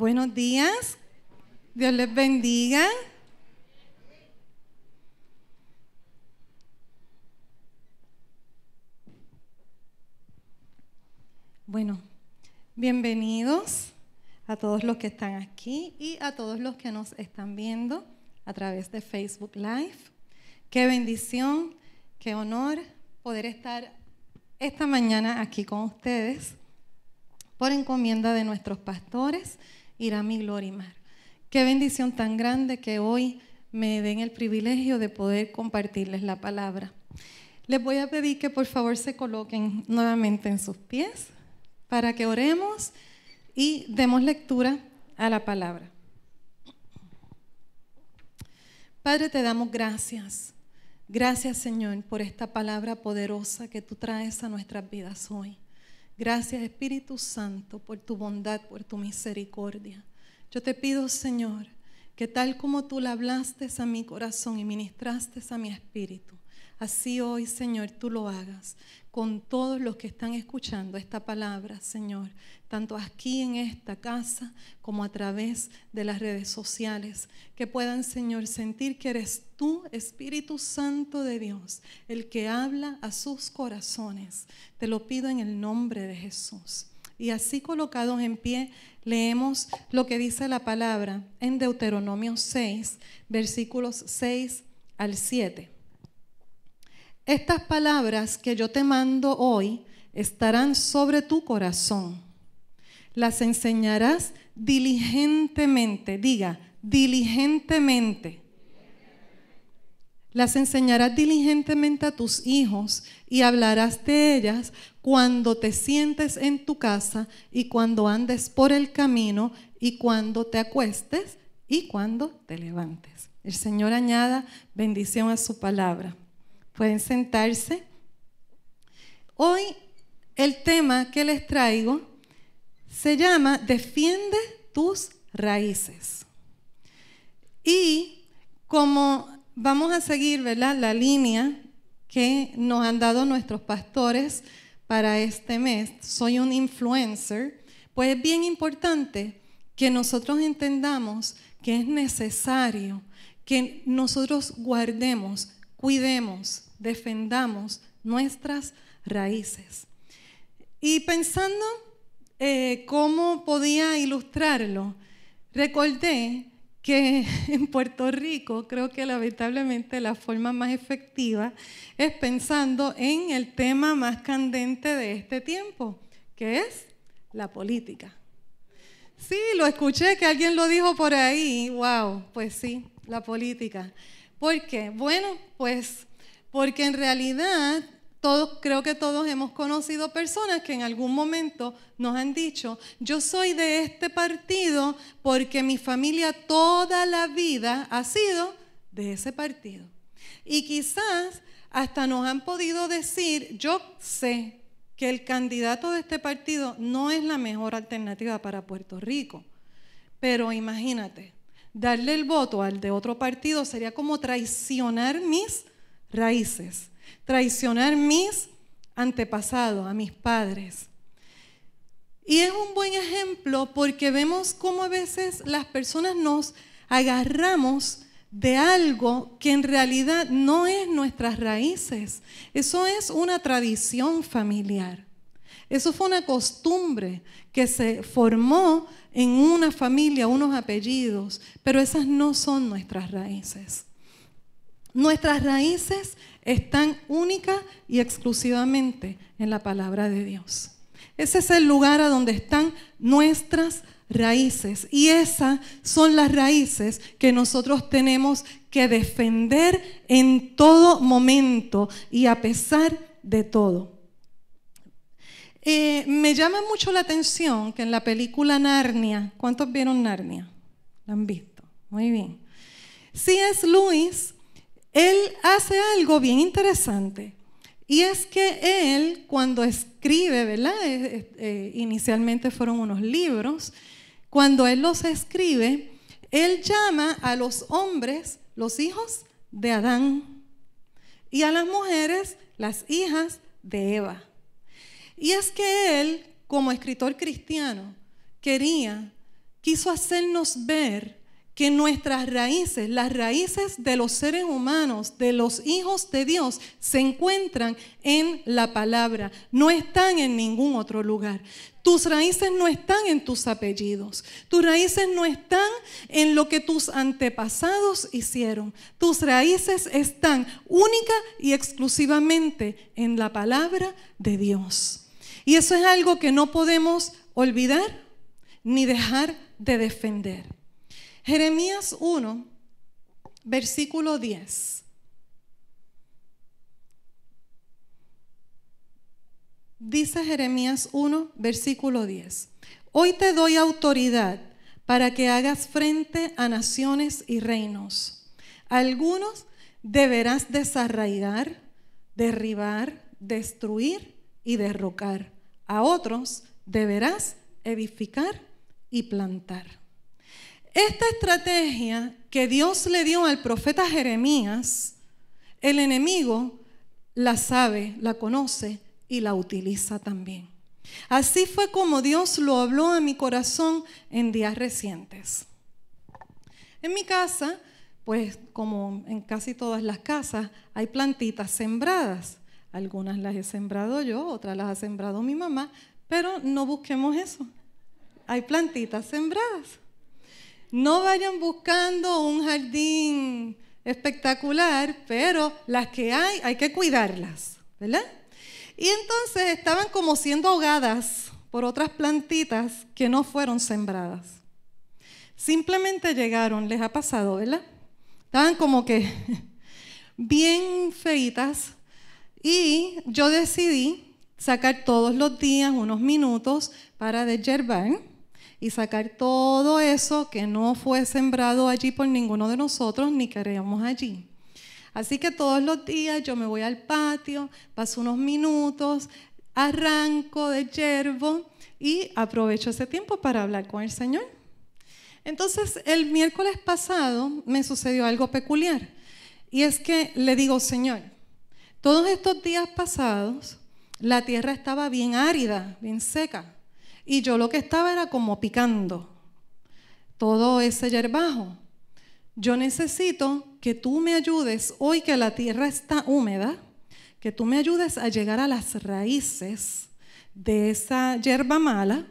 Buenos días. Dios les bendiga. Bueno, bienvenidos a todos los que están aquí y a todos los que nos están viendo a través de Facebook Live. Qué bendición, qué honor poder estar esta mañana aquí con ustedes por encomienda de nuestros pastores a mi gloria y mar. Qué bendición tan grande que hoy me den el privilegio de poder compartirles la palabra. Les voy a pedir que por favor se coloquen nuevamente en sus pies para que oremos y demos lectura a la palabra. Padre, te damos gracias. Gracias Señor por esta palabra poderosa que tú traes a nuestras vidas hoy. Gracias Espíritu Santo por tu bondad, por tu misericordia. Yo te pido, Señor, que tal como tú la hablaste a mi corazón y ministraste a mi espíritu, Así hoy, Señor, tú lo hagas con todos los que están escuchando esta palabra, Señor, tanto aquí en esta casa como a través de las redes sociales, que puedan, Señor, sentir que eres tú, Espíritu Santo de Dios, el que habla a sus corazones. Te lo pido en el nombre de Jesús. Y así colocados en pie, leemos lo que dice la palabra en Deuteronomio 6, versículos 6 al 7. Estas palabras que yo te mando hoy estarán sobre tu corazón. Las enseñarás diligentemente, diga, diligentemente. Las enseñarás diligentemente a tus hijos y hablarás de ellas cuando te sientes en tu casa y cuando andes por el camino y cuando te acuestes y cuando te levantes. El Señor añada bendición a su palabra. Pueden sentarse. Hoy el tema que les traigo se llama Defiende tus raíces. Y como vamos a seguir ¿verdad? la línea que nos han dado nuestros pastores para este mes, soy un influencer, pues es bien importante que nosotros entendamos que es necesario que nosotros guardemos cuidemos, defendamos nuestras raíces. Y pensando eh, cómo podía ilustrarlo, recordé que en Puerto Rico creo que lamentablemente la forma más efectiva es pensando en el tema más candente de este tiempo, que es la política. Sí, lo escuché que alguien lo dijo por ahí, wow, pues sí, la política. ¿Por qué? Bueno, pues porque en realidad todos, creo que todos hemos conocido personas que en algún momento nos han dicho, yo soy de este partido porque mi familia toda la vida ha sido de ese partido. Y quizás hasta nos han podido decir, yo sé que el candidato de este partido no es la mejor alternativa para Puerto Rico, pero imagínate, Darle el voto al de otro partido sería como traicionar mis raíces, traicionar mis antepasados, a mis padres. Y es un buen ejemplo porque vemos cómo a veces las personas nos agarramos de algo que en realidad no es nuestras raíces. Eso es una tradición familiar. Eso fue una costumbre que se formó en una familia, unos apellidos, pero esas no son nuestras raíces. Nuestras raíces están únicas y exclusivamente en la palabra de Dios. Ese es el lugar a donde están nuestras raíces. Y esas son las raíces que nosotros tenemos que defender en todo momento y a pesar de todo. Eh, me llama mucho la atención que en la película Narnia, ¿cuántos vieron Narnia? ¿La han visto? Muy bien. Si es Luis, él hace algo bien interesante. Y es que él, cuando escribe, ¿verdad? Eh, eh, inicialmente fueron unos libros. Cuando él los escribe, él llama a los hombres los hijos de Adán y a las mujeres las hijas de Eva. Y es que él, como escritor cristiano, quería, quiso hacernos ver que nuestras raíces, las raíces de los seres humanos, de los hijos de Dios, se encuentran en la palabra, no están en ningún otro lugar. Tus raíces no están en tus apellidos, tus raíces no están en lo que tus antepasados hicieron, tus raíces están única y exclusivamente en la palabra de Dios. Y eso es algo que no podemos olvidar ni dejar de defender. Jeremías 1, versículo 10. Dice Jeremías 1, versículo 10. Hoy te doy autoridad para que hagas frente a naciones y reinos. Algunos deberás desarraigar, derribar, destruir y derrocar, a otros deberás edificar y plantar. Esta estrategia que Dios le dio al profeta Jeremías, el enemigo la sabe, la conoce y la utiliza también. Así fue como Dios lo habló a mi corazón en días recientes. En mi casa, pues como en casi todas las casas, hay plantitas sembradas. Algunas las he sembrado yo, otras las ha sembrado mi mamá, pero no busquemos eso. Hay plantitas sembradas. No vayan buscando un jardín espectacular, pero las que hay hay que cuidarlas, ¿verdad? Y entonces estaban como siendo ahogadas por otras plantitas que no fueron sembradas. Simplemente llegaron, les ha pasado, ¿verdad? Estaban como que bien feitas, y yo decidí sacar todos los días unos minutos para desherbar y sacar todo eso que no fue sembrado allí por ninguno de nosotros ni queríamos allí. Así que todos los días yo me voy al patio, paso unos minutos, arranco de yerbo y aprovecho ese tiempo para hablar con el Señor. Entonces, el miércoles pasado me sucedió algo peculiar y es que le digo, Señor, todos estos días pasados, la tierra estaba bien árida, bien seca, y yo lo que estaba era como picando todo ese yerbajo. Yo necesito que tú me ayudes, hoy que la tierra está húmeda, que tú me ayudes a llegar a las raíces de esa hierba mala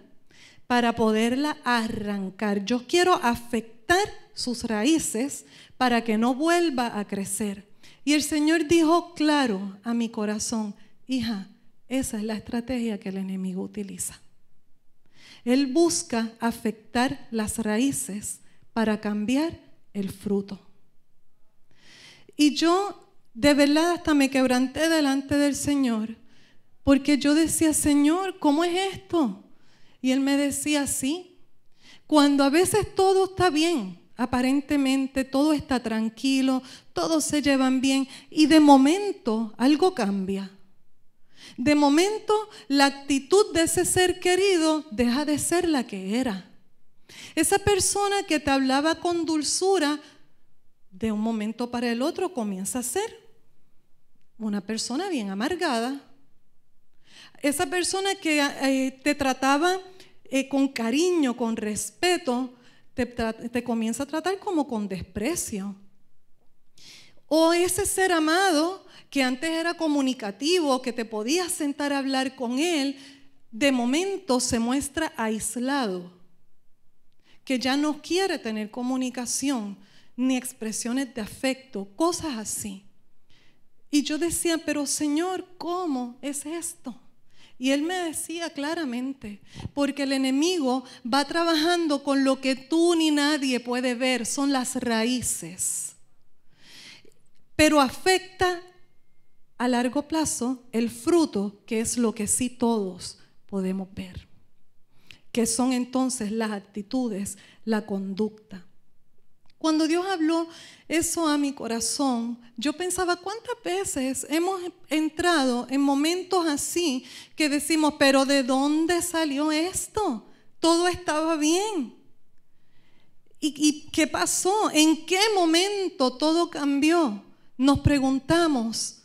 para poderla arrancar. Yo quiero afectar sus raíces para que no vuelva a crecer. Y el Señor dijo claro a mi corazón, hija, esa es la estrategia que el enemigo utiliza. Él busca afectar las raíces para cambiar el fruto. Y yo de verdad hasta me quebranté delante del Señor, porque yo decía, Señor, ¿cómo es esto? Y Él me decía, sí, cuando a veces todo está bien, Aparentemente todo está tranquilo, todos se llevan bien y de momento algo cambia. De momento la actitud de ese ser querido deja de ser la que era. Esa persona que te hablaba con dulzura, de un momento para el otro comienza a ser una persona bien amargada. Esa persona que eh, te trataba eh, con cariño, con respeto, te, comienza a tratar como con desprecio. O ese ser amado que antes era comunicativo, que te podías sentar a hablar con él, de momento se muestra aislado, que ya no quiere tener comunicación ni expresiones de afecto, cosas así. Y yo decía, pero Señor, ¿cómo es esto? Y él me decía claramente, porque el enemigo va trabajando con lo que tú ni nadie puede ver, son las raíces. Pero afecta a largo plazo el fruto, que es lo que sí todos podemos ver, que son entonces las actitudes, la conducta. Cuando Dios habló eso a mi corazón, yo pensaba cuántas veces hemos entrado en momentos así que decimos, pero ¿de dónde salió esto? Todo estaba bien. ¿Y, qué pasó? ¿En qué momento todo cambió? Nos preguntamos,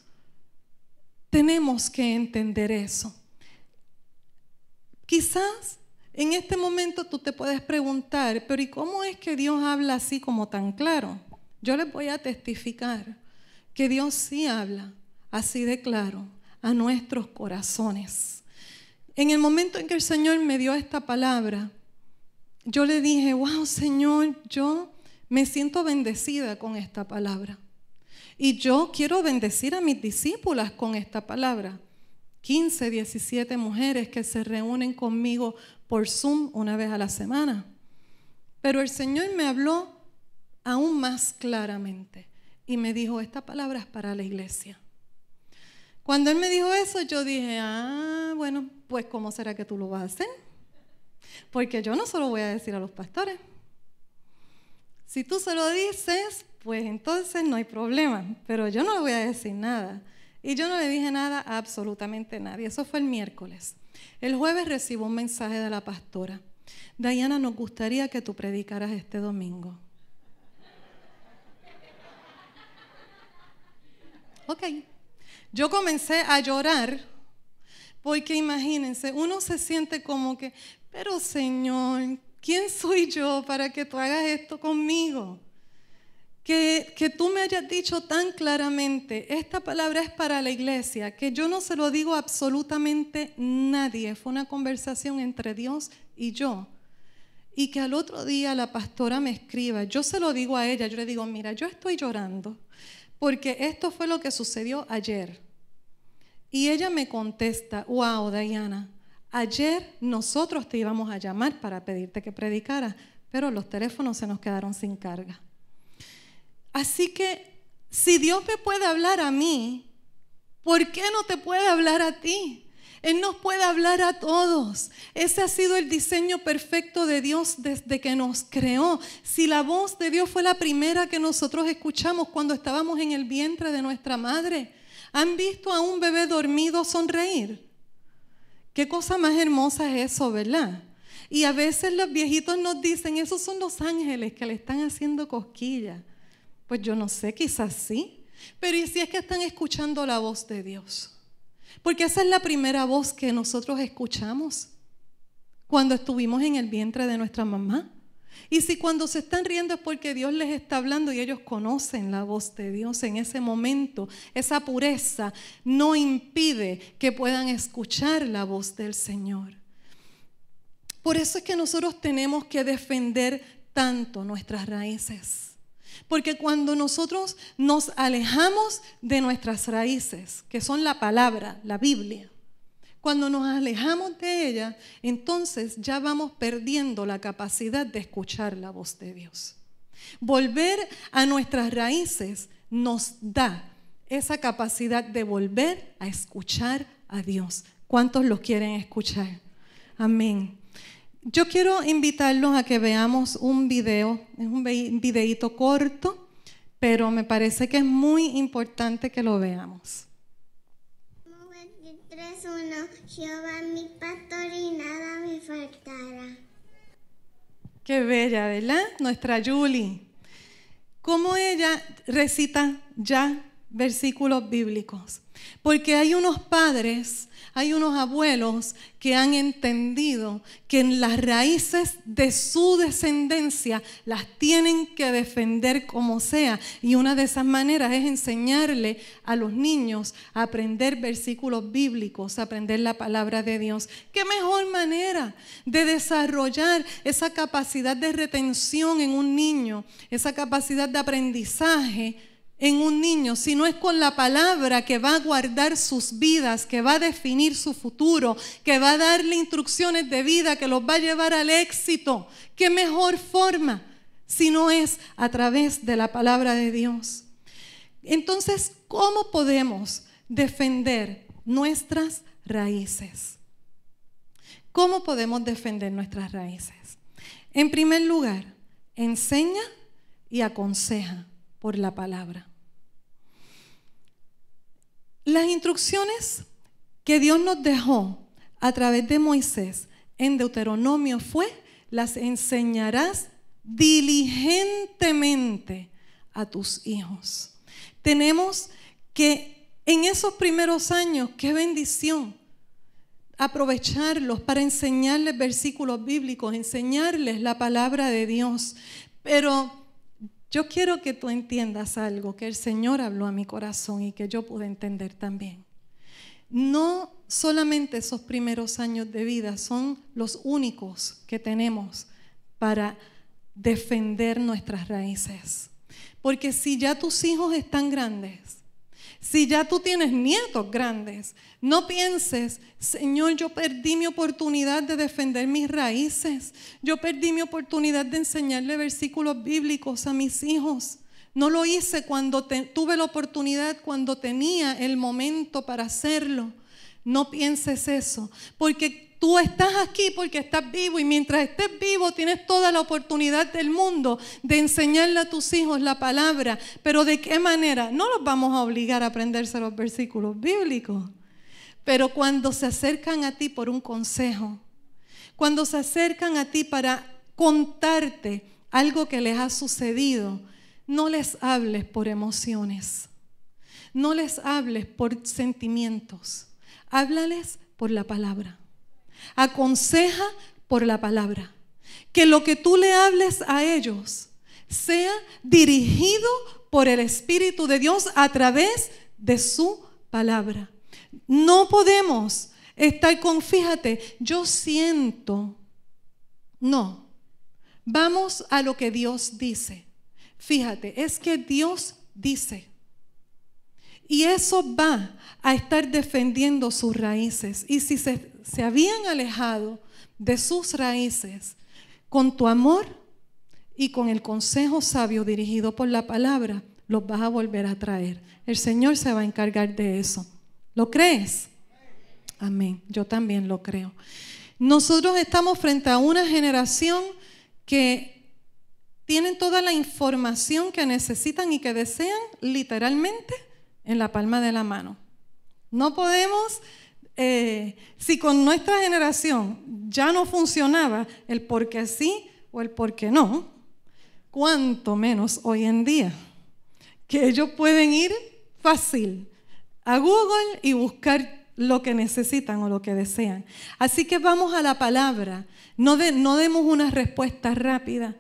tenemos que entender eso. Quizás en este momento tú te puedes preguntar, pero ¿y cómo es que Dios habla así como tan claro? Yo les voy a testificar que Dios sí habla así de claro a nuestros corazones. En el momento en que el Señor me dio esta palabra, yo le dije, wow Señor, yo me siento bendecida con esta palabra. Y yo quiero bendecir a mis discípulas con esta palabra. 15, 17 mujeres que se reúnen conmigo por Zoom una vez a la semana. Pero el Señor me habló aún más claramente y me dijo, esta palabra es para la iglesia. Cuando Él me dijo eso, yo dije, ah, bueno, pues ¿cómo será que tú lo vas a hacer? Porque yo no se lo voy a decir a los pastores. Si tú se lo dices, pues entonces no hay problema, pero yo no le voy a decir nada. Y yo no le dije nada a absolutamente nadie. Eso fue el miércoles. El jueves recibo un mensaje de la pastora. Diana, nos gustaría que tú predicaras este domingo. Ok. Yo comencé a llorar porque imagínense, uno se siente como que, pero Señor, ¿quién soy yo para que tú hagas esto conmigo? que, tú me hayas dicho tan claramente, esta palabra es para la iglesia, que yo no se lo digo a absolutamente nadie, fue una conversación entre Dios y yo. Y que al otro día la pastora me escriba, yo se lo digo a ella, yo le digo, mira, yo estoy llorando, porque esto fue lo que sucedió ayer. Y ella me contesta, wow, Diana, ayer nosotros te íbamos a llamar para pedirte que predicaras, pero los teléfonos se nos quedaron sin carga. Así que si Dios me puede hablar a mí, ¿por qué no te puede hablar a ti? Él nos puede hablar a todos. Ese ha sido el diseño perfecto de Dios desde que nos creó. Si la voz de Dios fue la primera que nosotros escuchamos cuando estábamos en el vientre de nuestra madre, ¿han visto a un bebé dormido sonreír? Qué cosa más hermosa es eso, ¿verdad? Y a veces los viejitos nos dicen, esos son los ángeles que le están haciendo cosquillas. Pues yo no sé, quizás sí. Pero ¿y si es que están escuchando la voz de Dios? Porque esa es la primera voz que nosotros escuchamos cuando estuvimos en el vientre de nuestra mamá. Y si cuando se están riendo es porque Dios les está hablando y ellos conocen la voz de Dios en ese momento, esa pureza no impide que puedan escuchar la voz del Señor. Por eso es que nosotros tenemos que defender tanto nuestras raíces. Porque cuando nosotros nos alejamos de nuestras raíces, que son la palabra, la Biblia, cuando nos alejamos de ella, entonces ya vamos perdiendo la capacidad de escuchar la voz de Dios. Volver a nuestras raíces nos da esa capacidad de volver a escuchar a Dios. ¿Cuántos los quieren escuchar? Amén. Yo quiero invitarlos a que veamos un video, es un videito corto, pero me parece que es muy importante que lo veamos. Jehová mi pastor y nada me faltará. Qué bella, ¿verdad? Nuestra Julie. ¿Cómo ella recita ya versículos bíblicos? Porque hay unos padres, hay unos abuelos que han entendido que en las raíces de su descendencia las tienen que defender como sea. Y una de esas maneras es enseñarle a los niños a aprender versículos bíblicos, a aprender la palabra de Dios. ¿Qué mejor manera de desarrollar esa capacidad de retención en un niño, esa capacidad de aprendizaje? en un niño, si no es con la palabra que va a guardar sus vidas, que va a definir su futuro, que va a darle instrucciones de vida, que los va a llevar al éxito. ¿Qué mejor forma si no es a través de la palabra de Dios? Entonces, ¿cómo podemos defender nuestras raíces? ¿Cómo podemos defender nuestras raíces? En primer lugar, enseña y aconseja por la palabra. Las instrucciones que Dios nos dejó a través de Moisés en Deuteronomio fue, las enseñarás diligentemente a tus hijos. Tenemos que en esos primeros años, qué bendición aprovecharlos para enseñarles versículos bíblicos, enseñarles la palabra de Dios. Pero yo quiero que tú entiendas algo que el Señor habló a mi corazón y que yo pude entender también. No solamente esos primeros años de vida son los únicos que tenemos para defender nuestras raíces. Porque si ya tus hijos están grandes si ya tú tienes nietos grandes, no pienses, Señor, yo perdí mi oportunidad de defender mis raíces. Yo perdí mi oportunidad de enseñarle versículos bíblicos a mis hijos. No lo hice cuando tuve la oportunidad, cuando tenía el momento para hacerlo. No pienses eso, porque Tú estás aquí porque estás vivo y mientras estés vivo tienes toda la oportunidad del mundo de enseñarle a tus hijos la palabra. Pero ¿de qué manera? No los vamos a obligar a aprenderse los versículos bíblicos. Pero cuando se acercan a ti por un consejo, cuando se acercan a ti para contarte algo que les ha sucedido, no les hables por emociones, no les hables por sentimientos, háblales por la palabra. Aconseja por la palabra. Que lo que tú le hables a ellos sea dirigido por el Espíritu de Dios a través de su palabra. No podemos estar con, fíjate, yo siento. No. Vamos a lo que Dios dice. Fíjate, es que Dios dice. Y eso va a estar defendiendo sus raíces. Y si se, se habían alejado de sus raíces con tu amor y con el consejo sabio dirigido por la palabra, los vas a volver a traer. El Señor se va a encargar de eso. ¿Lo crees? Amén. Yo también lo creo. Nosotros estamos frente a una generación que tienen toda la información que necesitan y que desean, literalmente, en la palma de la mano. No podemos, eh, si con nuestra generación ya no funcionaba el por qué sí o el por qué no, cuanto menos hoy en día, que ellos pueden ir fácil a Google y buscar lo que necesitan o lo que desean. Así que vamos a la palabra, no, no demos una respuesta rápida,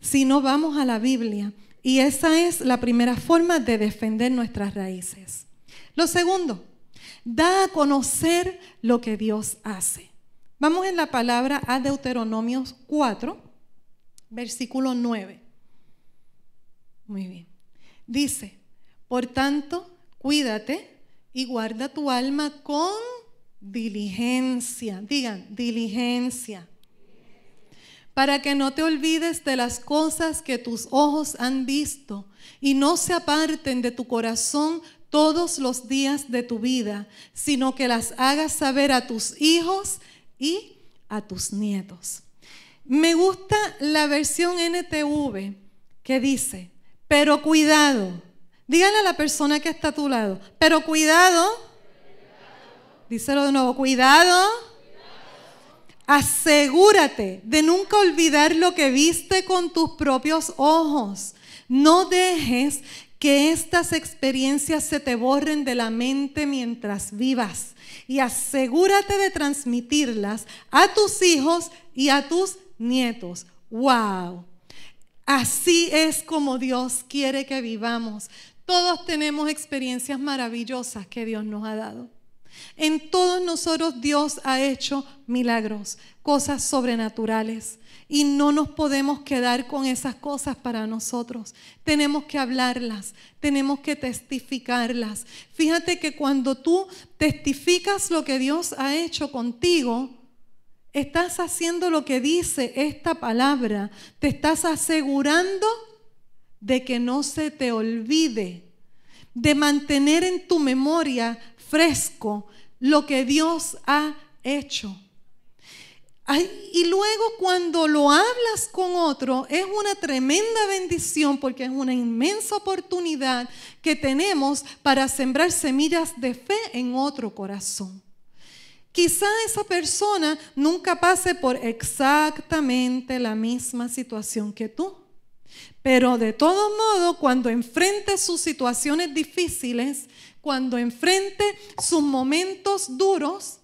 sino vamos a la Biblia y esa es la primera forma de defender nuestras raíces. Lo segundo, da a conocer lo que Dios hace. Vamos en la palabra a Deuteronomios 4, versículo 9. Muy bien. Dice, por tanto, cuídate y guarda tu alma con diligencia. Digan, diligencia para que no te olvides de las cosas que tus ojos han visto y no se aparten de tu corazón todos los días de tu vida, sino que las hagas saber a tus hijos y a tus nietos. Me gusta la versión NTV que dice, pero cuidado, díganle a la persona que está a tu lado, pero cuidado, díselo de nuevo, cuidado Asegúrate de nunca olvidar lo que viste con tus propios ojos. No dejes que estas experiencias se te borren de la mente mientras vivas y asegúrate de transmitirlas a tus hijos y a tus nietos. ¡Wow! Así es como Dios quiere que vivamos. Todos tenemos experiencias maravillosas que Dios nos ha dado. En todos nosotros Dios ha hecho milagros, cosas sobrenaturales. Y no nos podemos quedar con esas cosas para nosotros. Tenemos que hablarlas, tenemos que testificarlas. Fíjate que cuando tú testificas lo que Dios ha hecho contigo, estás haciendo lo que dice esta palabra. Te estás asegurando de que no se te olvide, de mantener en tu memoria fresco lo que Dios ha hecho. y luego cuando lo hablas con otro, es una tremenda bendición porque es una inmensa oportunidad que tenemos para sembrar semillas de fe en otro corazón. Quizá esa persona nunca pase por exactamente la misma situación que tú, pero de todo modo cuando enfrente sus situaciones difíciles, cuando enfrente sus momentos duros,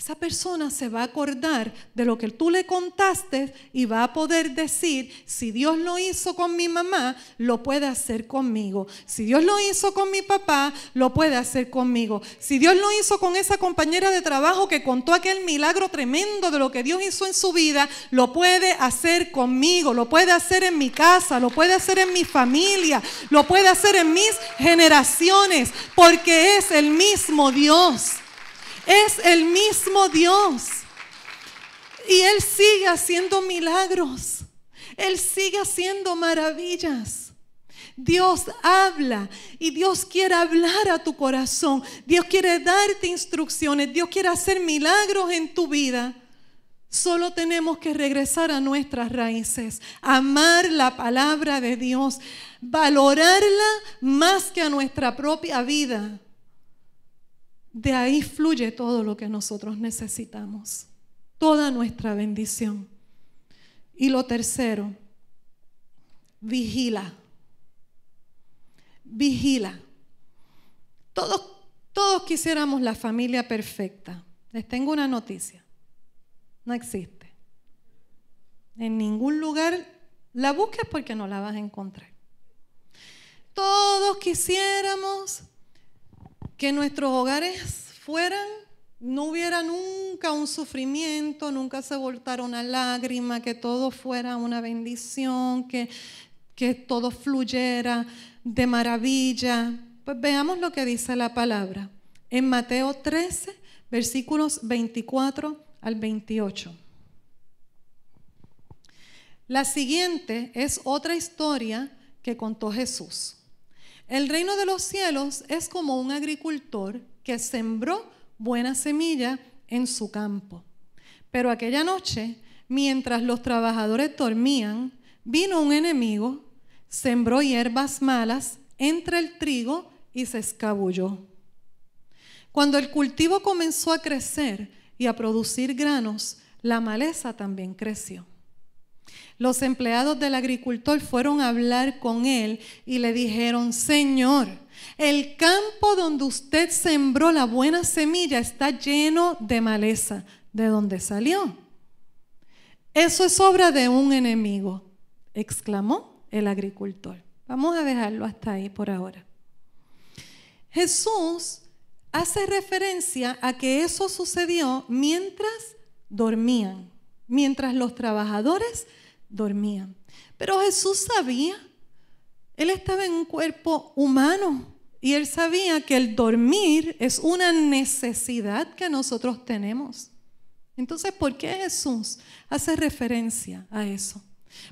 esa persona se va a acordar de lo que tú le contaste y va a poder decir, si Dios lo hizo con mi mamá, lo puede hacer conmigo. Si Dios lo hizo con mi papá, lo puede hacer conmigo. Si Dios lo hizo con esa compañera de trabajo que contó aquel milagro tremendo de lo que Dios hizo en su vida, lo puede hacer conmigo, lo puede hacer en mi casa, lo puede hacer en mi familia, lo puede hacer en mis generaciones, porque es el mismo Dios. Es el mismo Dios. Y Él sigue haciendo milagros. Él sigue haciendo maravillas. Dios habla y Dios quiere hablar a tu corazón. Dios quiere darte instrucciones. Dios quiere hacer milagros en tu vida. Solo tenemos que regresar a nuestras raíces, amar la palabra de Dios, valorarla más que a nuestra propia vida. De ahí fluye todo lo que nosotros necesitamos, toda nuestra bendición. Y lo tercero, vigila. Vigila. Todos, todos quisiéramos la familia perfecta. Les tengo una noticia. No existe. En ningún lugar la busques porque no la vas a encontrar. Todos quisiéramos que nuestros hogares fueran, no hubiera nunca un sufrimiento, nunca se voltara una lágrima, que todo fuera una bendición, que, que todo fluyera de maravilla. Pues veamos lo que dice la palabra en Mateo 13, versículos 24 al 28. La siguiente es otra historia que contó Jesús. El reino de los cielos es como un agricultor que sembró buena semilla en su campo. Pero aquella noche, mientras los trabajadores dormían, vino un enemigo, sembró hierbas malas entre el trigo y se escabulló. Cuando el cultivo comenzó a crecer y a producir granos, la maleza también creció. Los empleados del agricultor fueron a hablar con él y le dijeron, Señor, el campo donde usted sembró la buena semilla está lleno de maleza. ¿De dónde salió? Eso es obra de un enemigo, exclamó el agricultor. Vamos a dejarlo hasta ahí por ahora. Jesús hace referencia a que eso sucedió mientras dormían, mientras los trabajadores dormía, Pero Jesús sabía, Él estaba en un cuerpo humano y Él sabía que el dormir es una necesidad que nosotros tenemos. Entonces, ¿por qué Jesús hace referencia a eso?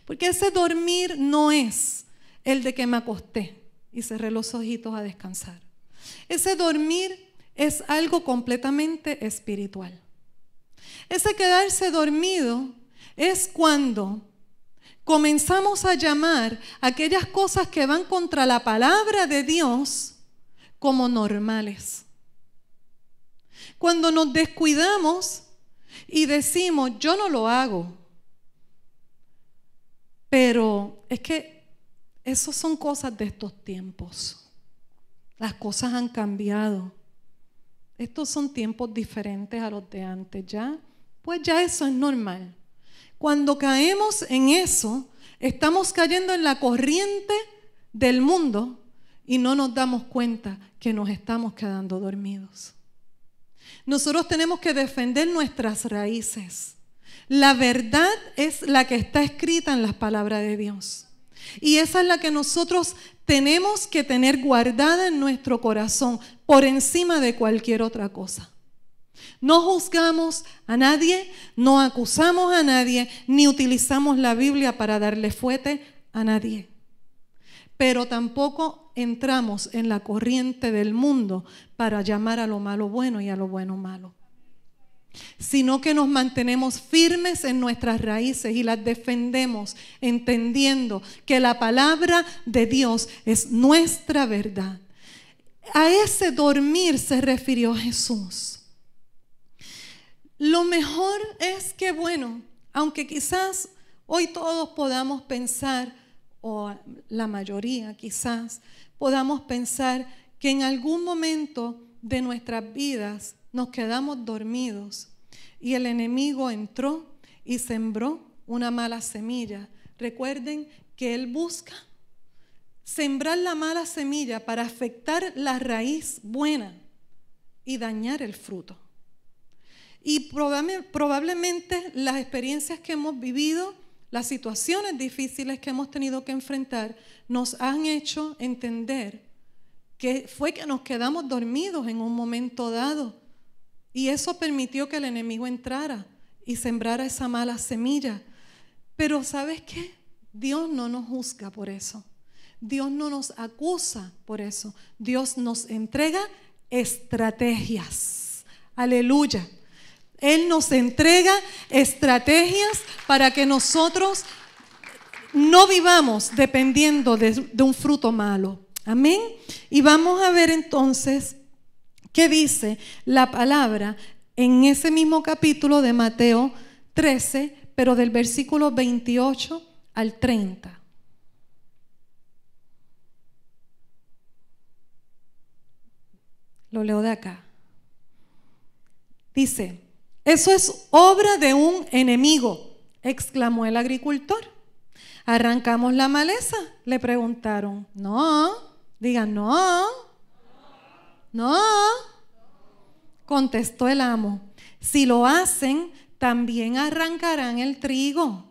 Porque ese dormir no es el de que me acosté y cerré los ojitos a descansar. Ese dormir es algo completamente espiritual. Ese quedarse dormido es cuando comenzamos a llamar aquellas cosas que van contra la palabra de Dios como normales. Cuando nos descuidamos y decimos, yo no lo hago, pero es que esas son cosas de estos tiempos. Las cosas han cambiado. Estos son tiempos diferentes a los de antes, ¿ya? Pues ya eso es normal. Cuando caemos en eso, estamos cayendo en la corriente del mundo y no nos damos cuenta que nos estamos quedando dormidos. Nosotros tenemos que defender nuestras raíces. La verdad es la que está escrita en las palabras de Dios. Y esa es la que nosotros tenemos que tener guardada en nuestro corazón por encima de cualquier otra cosa. No juzgamos a nadie, no acusamos a nadie, ni utilizamos la Biblia para darle fuete a nadie. Pero tampoco entramos en la corriente del mundo para llamar a lo malo bueno y a lo bueno malo, sino que nos mantenemos firmes en nuestras raíces y las defendemos, entendiendo que la palabra de Dios es nuestra verdad. A ese dormir se refirió Jesús. Lo mejor es que, bueno, aunque quizás hoy todos podamos pensar, o la mayoría quizás, podamos pensar que en algún momento de nuestras vidas nos quedamos dormidos y el enemigo entró y sembró una mala semilla. Recuerden que él busca sembrar la mala semilla para afectar la raíz buena y dañar el fruto y probablemente las experiencias que hemos vivido, las situaciones difíciles que hemos tenido que enfrentar, nos han hecho entender que fue que nos quedamos dormidos en un momento dado. Y eso permitió que el enemigo entrara y sembrara esa mala semilla. Pero ¿sabes qué? Dios no nos juzga por eso. Dios no nos acusa por eso. Dios nos entrega estrategias. Aleluya. Él nos entrega estrategias para que nosotros no vivamos dependiendo de, un fruto malo. Amén. Y vamos a ver entonces qué dice la palabra en ese mismo capítulo de Mateo 13, pero del versículo 28 al 30. Lo leo de acá. Dice, eso es obra de un enemigo, exclamó el agricultor. ¿Arrancamos la maleza? Le preguntaron. No, digan no. No, contestó el amo. Si lo hacen, también arrancarán el trigo.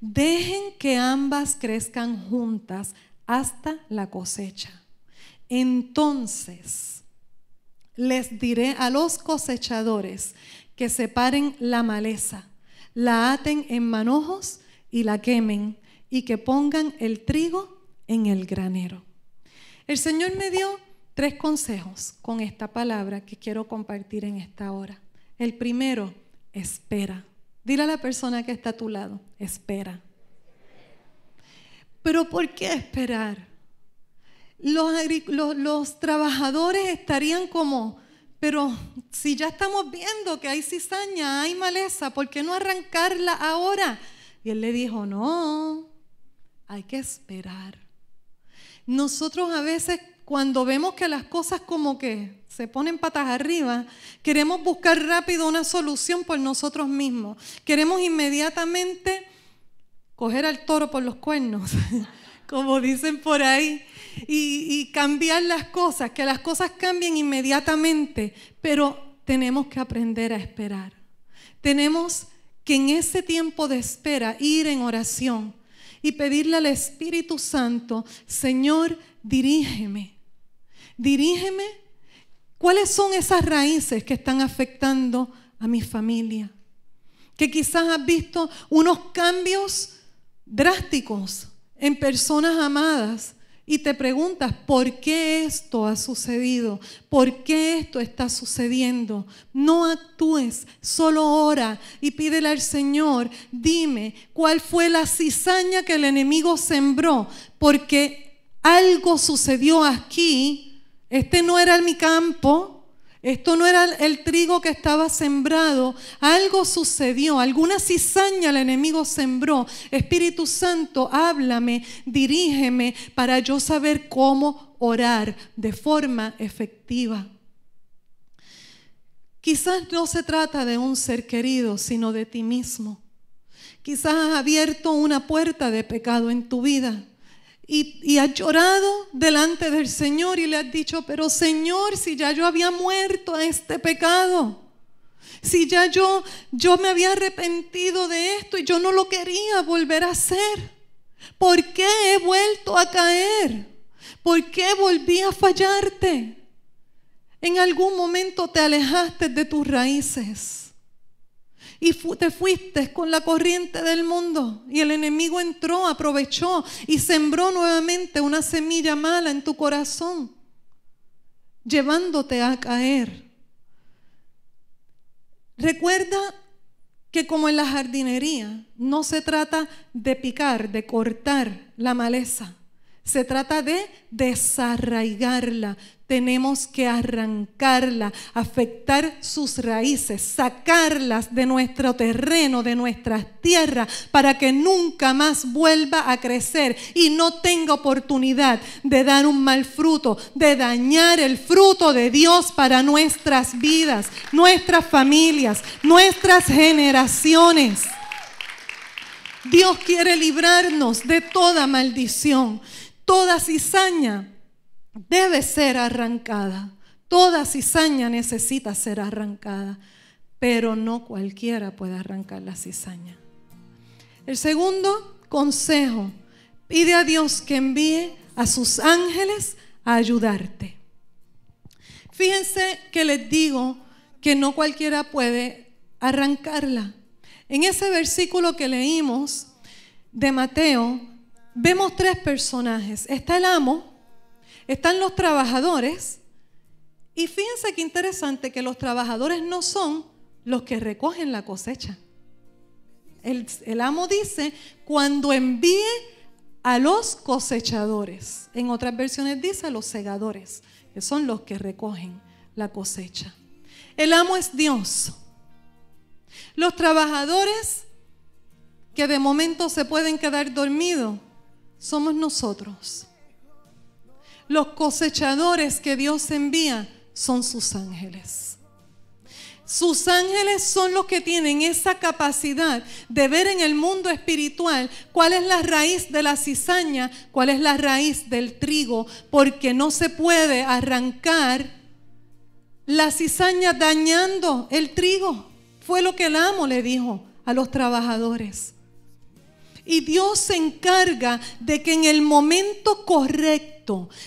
Dejen que ambas crezcan juntas hasta la cosecha. Entonces les diré a los cosechadores, que separen la maleza, la aten en manojos y la quemen, y que pongan el trigo en el granero. El Señor me dio tres consejos con esta palabra que quiero compartir en esta hora. El primero, espera. Dile a la persona que está a tu lado, espera. Pero ¿por qué esperar? Los, trabajadores estarían como pero si ya estamos viendo que hay cizaña, hay maleza, ¿por qué no arrancarla ahora? Y él le dijo, no, hay que esperar. Nosotros a veces cuando vemos que las cosas como que se ponen patas arriba, queremos buscar rápido una solución por nosotros mismos. Queremos inmediatamente coger al toro por los cuernos, como dicen por ahí y, cambiar las cosas, que las cosas cambien inmediatamente, pero tenemos que aprender a esperar. Tenemos que en ese tiempo de espera ir en oración y pedirle al Espíritu Santo, Señor, dirígeme, dirígeme cuáles son esas raíces que están afectando a mi familia, que quizás has visto unos cambios drásticos en personas amadas y te preguntas, ¿por qué esto ha sucedido? ¿Por qué esto está sucediendo? No actúes, solo ora y pídele al Señor, dime cuál fue la cizaña que el enemigo sembró, porque algo sucedió aquí, este no era mi campo, esto no era el trigo que estaba sembrado. Algo sucedió, alguna cizaña el enemigo sembró. Espíritu Santo, háblame, dirígeme para yo saber cómo orar de forma efectiva. Quizás no se trata de un ser querido, sino de ti mismo. Quizás has abierto una puerta de pecado en tu vida y, has llorado delante del Señor y le has dicho, pero Señor, si ya yo había muerto a este pecado, si ya yo, yo me había arrepentido de esto y yo no lo quería volver a hacer, ¿por qué he vuelto a caer? ¿Por qué volví a fallarte? En algún momento te alejaste de tus raíces y te fuiste con la corriente del mundo. Y el enemigo entró, aprovechó y sembró nuevamente una semilla mala en tu corazón, llevándote a caer. Recuerda que como en la jardinería, no se trata de picar, de cortar la maleza. Se trata de desarraigarla tenemos que arrancarla, afectar sus raíces, sacarlas de nuestro terreno, de nuestras tierras, para que nunca más vuelva a crecer y no tenga oportunidad de dar un mal fruto, de dañar el fruto de Dios para nuestras vidas, nuestras familias, nuestras generaciones. Dios quiere librarnos de toda maldición, toda cizaña debe ser arrancada. Toda cizaña necesita ser arrancada, pero no cualquiera puede arrancar la cizaña. El segundo consejo, pide a Dios que envíe a sus ángeles a ayudarte. Fíjense que les digo que no cualquiera puede arrancarla. En ese versículo que leímos de Mateo, vemos tres personajes. Está el amo, están los trabajadores. Y fíjense qué interesante que los trabajadores no son los que recogen la cosecha. El, el, amo dice, cuando envíe a los cosechadores. En otras versiones dice a los segadores, que son los que recogen la cosecha. El amo es Dios. Los trabajadores que de momento se pueden quedar dormidos somos nosotros. Los cosechadores que Dios envía son sus ángeles. Sus ángeles son los que tienen esa capacidad de ver en el mundo espiritual cuál es la raíz de la cizaña, cuál es la raíz del trigo, porque no se puede arrancar la cizaña dañando el trigo. Fue lo que el amo le dijo a los trabajadores. Y Dios se encarga de que en el momento correcto,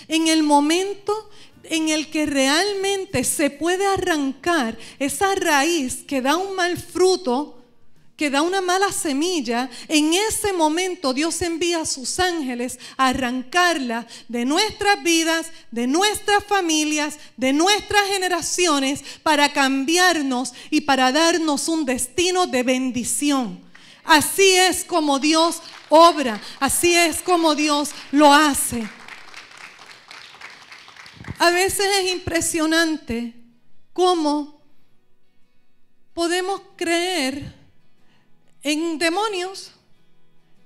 en el momento en el que realmente se puede arrancar esa raíz que da un mal fruto, que da una mala semilla, en ese momento Dios envía a sus ángeles a arrancarla de nuestras vidas, de nuestras familias, de nuestras generaciones, para cambiarnos y para darnos un destino de bendición. Así es como Dios obra, así es como Dios lo hace. A veces es impresionante cómo podemos creer en demonios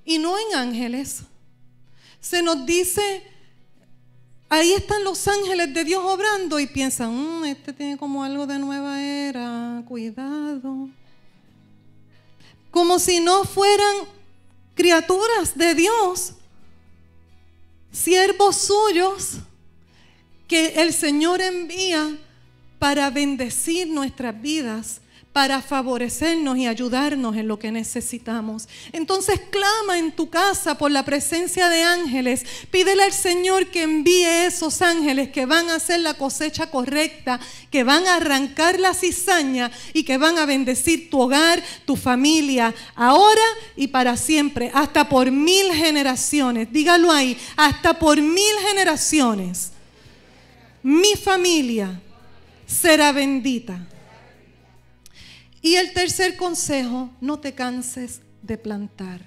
y no en ángeles. Se nos dice, ahí están los ángeles de Dios obrando y piensan, mm, este tiene como algo de nueva era, cuidado. Como si no fueran criaturas de Dios, siervos suyos que el Señor envía para bendecir nuestras vidas, para favorecernos y ayudarnos en lo que necesitamos. Entonces clama en tu casa por la presencia de ángeles. Pídele al Señor que envíe esos ángeles que van a hacer la cosecha correcta, que van a arrancar la cizaña y que van a bendecir tu hogar, tu familia, ahora y para siempre, hasta por mil generaciones. Dígalo ahí, hasta por mil generaciones mi familia será bendita. Y el tercer consejo, no te canses de plantar.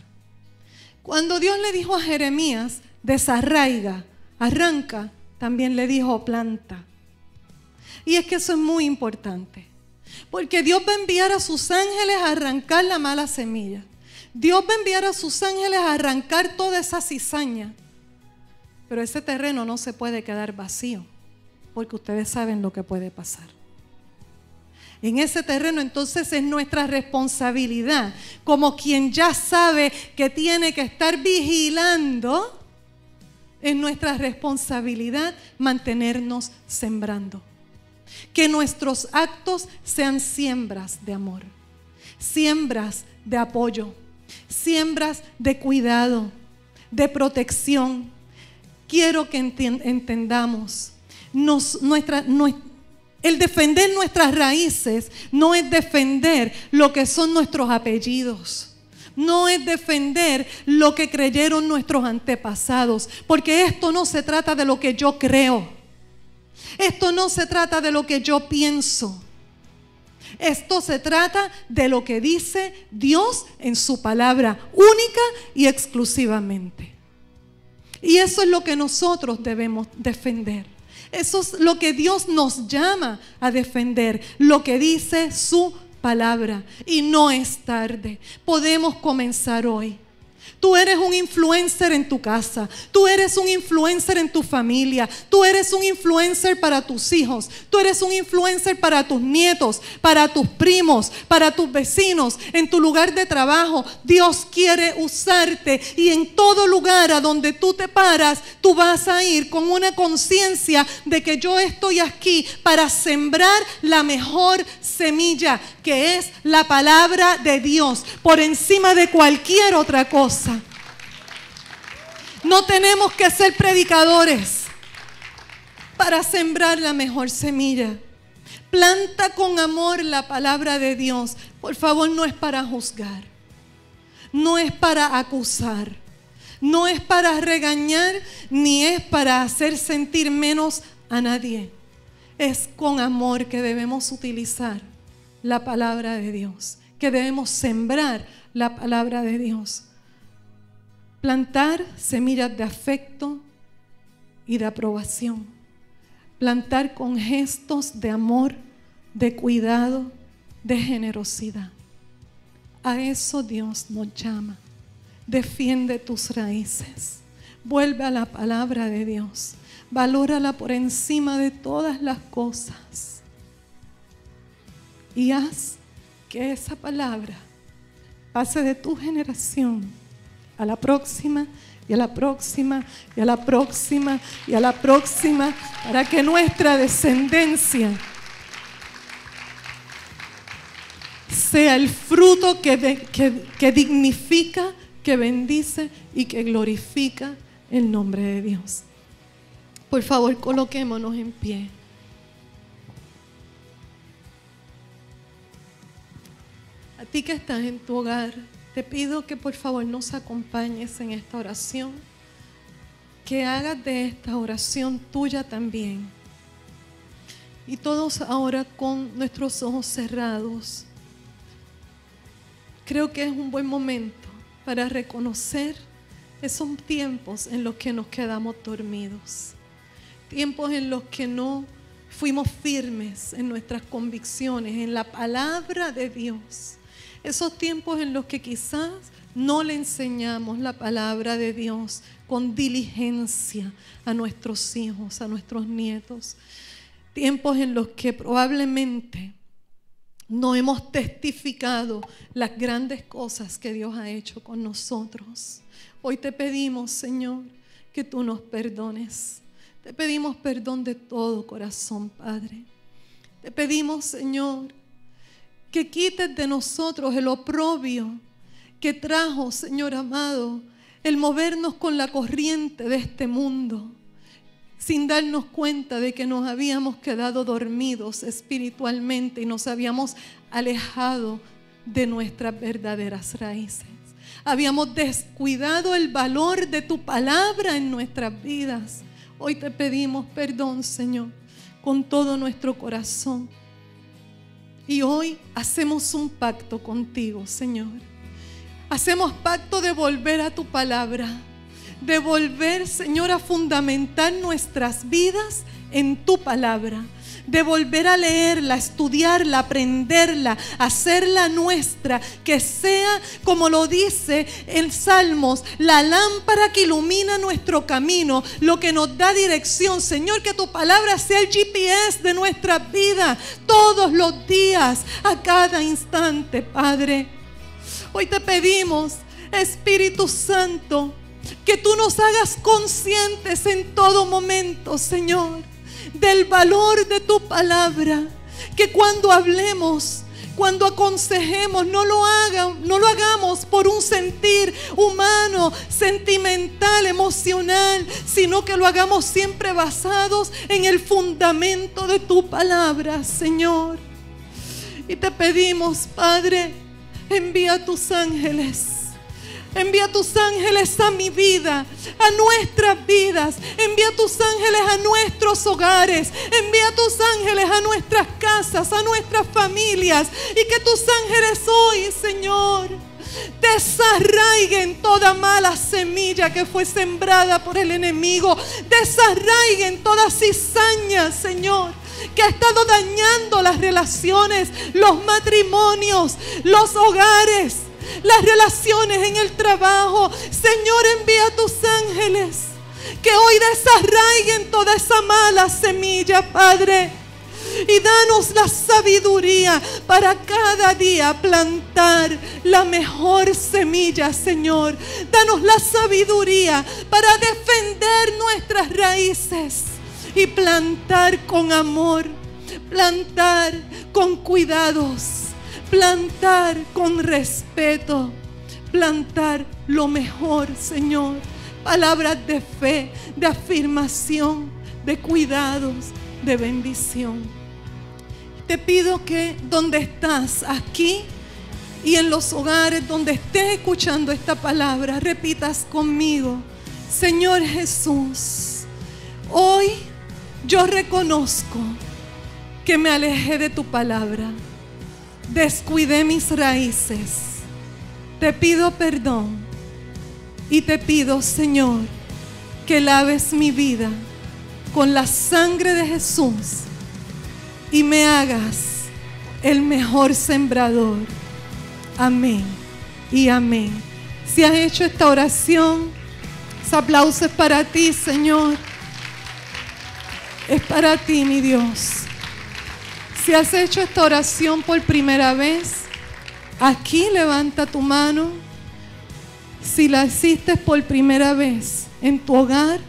Cuando Dios le dijo a Jeremías, desarraiga, arranca, también le dijo, planta. Y es que eso es muy importante, porque Dios va a enviar a sus ángeles a arrancar la mala semilla. Dios va a enviar a sus ángeles a arrancar toda esa cizaña, pero ese terreno no se puede quedar vacío porque ustedes saben lo que puede pasar. En ese terreno entonces es nuestra responsabilidad, como quien ya sabe que tiene que estar vigilando, es nuestra responsabilidad mantenernos sembrando. Que nuestros actos sean siembras de amor, siembras de apoyo, siembras de cuidado, de protección. Quiero que entendamos nuestra, el defender nuestras raíces no es defender lo que son nuestros apellidos. No es defender lo que creyeron nuestros antepasados, porque esto no se trata de lo que yo creo. Esto no se trata de lo que yo pienso. Esto se trata de lo que dice Dios en su palabra única y exclusivamente. Y eso es lo que nosotros debemos defender. Eso es lo que Dios nos llama a defender, lo que dice su palabra. Y no es tarde, podemos comenzar hoy. Tú eres un influencer en tu casa, tú eres un influencer en tu familia, tú eres un influencer para tus hijos, tú eres un influencer para tus nietos, para tus primos, para tus vecinos, en tu lugar de trabajo. Dios quiere usarte y en todo lugar a donde tú te paras, tú vas a ir con una conciencia de que yo estoy aquí para sembrar la mejor semilla que es la palabra de Dios, por encima de cualquier otra cosa. No tenemos que ser predicadores para sembrar la mejor semilla. Planta con amor la palabra de Dios. Por favor, no es para juzgar, no es para acusar, no es para regañar, ni es para hacer sentir menos a nadie. Es con amor que debemos utilizar la palabra de Dios, que debemos sembrar la palabra de Dios. Plantar semillas de afecto y de aprobación. Plantar con gestos de amor, de cuidado, de generosidad. A eso Dios nos llama. Defiende tus raíces. Vuelve a la palabra de Dios. Valórala por encima de todas las cosas y haz que esa palabra pase de tu generación a la próxima y a la próxima y a la próxima y a la próxima para que nuestra descendencia sea el fruto que, que, dignifica, que bendice y que glorifica el nombre de Dios. Por favor, coloquémonos en pie. a ti que estás en tu hogar, te pido que por favor nos acompañes en esta oración, que hagas de esta oración tuya también. Y todos ahora con nuestros ojos cerrados, creo que es un buen momento para reconocer esos tiempos en los que nos quedamos dormidos, tiempos en los que no fuimos firmes en nuestras convicciones, en la palabra de Dios esos tiempos en los que quizás no le enseñamos la palabra de Dios con diligencia a nuestros hijos, a nuestros nietos. Tiempos en los que probablemente no hemos testificado las grandes cosas que Dios ha hecho con nosotros. Hoy te pedimos, Señor, que tú nos perdones. Te pedimos perdón de todo corazón, Padre. Te pedimos, Señor, que quites de nosotros el oprobio que trajo, Señor amado, el movernos con la corriente de este mundo, sin darnos cuenta de que nos habíamos quedado dormidos espiritualmente y nos habíamos alejado de nuestras verdaderas raíces. Habíamos descuidado el valor de tu palabra en nuestras vidas. Hoy te pedimos perdón, Señor, con todo nuestro corazón y hoy hacemos un pacto contigo, Señor. Hacemos pacto de volver a tu palabra, de volver, Señor, a fundamentar nuestras vidas en tu palabra de volver a leerla, estudiarla, aprenderla, hacerla nuestra, que sea como lo dice en Salmos, la lámpara que ilumina nuestro camino, lo que nos da dirección. Señor, que tu palabra sea el GPS de nuestra vida todos los días, a cada instante, Padre. Hoy te pedimos, Espíritu Santo, que tú nos hagas conscientes en todo momento, Señor del valor de tu palabra. Que cuando hablemos, cuando aconsejemos, no lo, no lo hagamos por un sentir humano, sentimental, emocional, sino que lo hagamos siempre basados en el fundamento de tu palabra, Señor. Y te pedimos, Padre, envía tus ángeles Envía tus ángeles a mi vida, a nuestras vidas. Envía tus ángeles a nuestros hogares. Envía tus ángeles a nuestras casas, a nuestras familias. Y que tus ángeles hoy, Señor, desarraiguen toda mala semilla que fue sembrada por el enemigo. Desarraiguen toda cizaña, Señor que ha estado dañando las relaciones, los matrimonios, los hogares las relaciones en el trabajo. Señor, envía a tus ángeles que hoy desarraiguen toda esa mala semilla, Padre. Y danos la sabiduría para cada día plantar la mejor semilla, Señor. Danos la sabiduría para defender nuestras raíces y plantar con amor, plantar con cuidados plantar con respeto, plantar lo mejor, Señor. Palabras de fe, de afirmación, de cuidados, de bendición. Te pido que donde estás, aquí y en los hogares donde estés escuchando esta palabra, repitas conmigo, Señor Jesús, hoy yo reconozco que me alejé de tu palabra descuidé mis raíces. Te pido perdón y te pido, Señor, que laves mi vida con la sangre de Jesús y me hagas el mejor sembrador. Amén y amén. Si has hecho esta oración, se aplauso es para ti, Señor. Es para ti, mi Dios. Si has hecho esta oración por primera vez, aquí levanta tu mano. Si la hiciste por primera vez en tu hogar,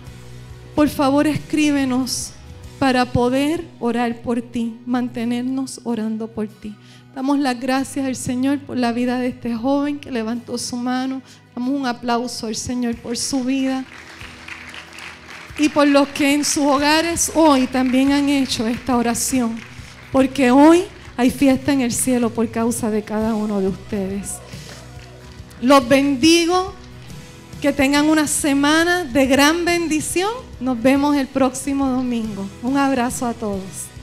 por favor escríbenos para poder orar por ti, mantenernos orando por ti. Damos las gracias al Señor por la vida de este joven que levantó su mano. Damos un aplauso al Señor por su vida y por los que en sus hogares hoy también han hecho esta oración porque hoy hay fiesta en el cielo por causa de cada uno de ustedes. Los bendigo, que tengan una semana de gran bendición. Nos vemos el próximo domingo. Un abrazo a todos.